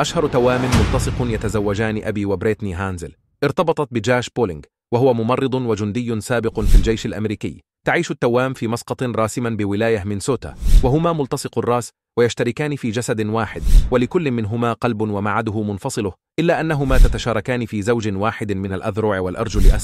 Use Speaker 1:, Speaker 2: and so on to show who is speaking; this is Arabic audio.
Speaker 1: أشهر توام ملتصق يتزوجان أبي وبريتني هانزل ارتبطت بجاش بولينغ وهو ممرض وجندي سابق في الجيش الأمريكي تعيش التوام في مسقط راسما بولاية مينسوتا وهما ملتصق الراس ويشتركان في جسد واحد ولكل منهما قلب ومعده منفصله إلا أنهما تتشاركان في زوج واحد من الأذرع والأرجل أسفل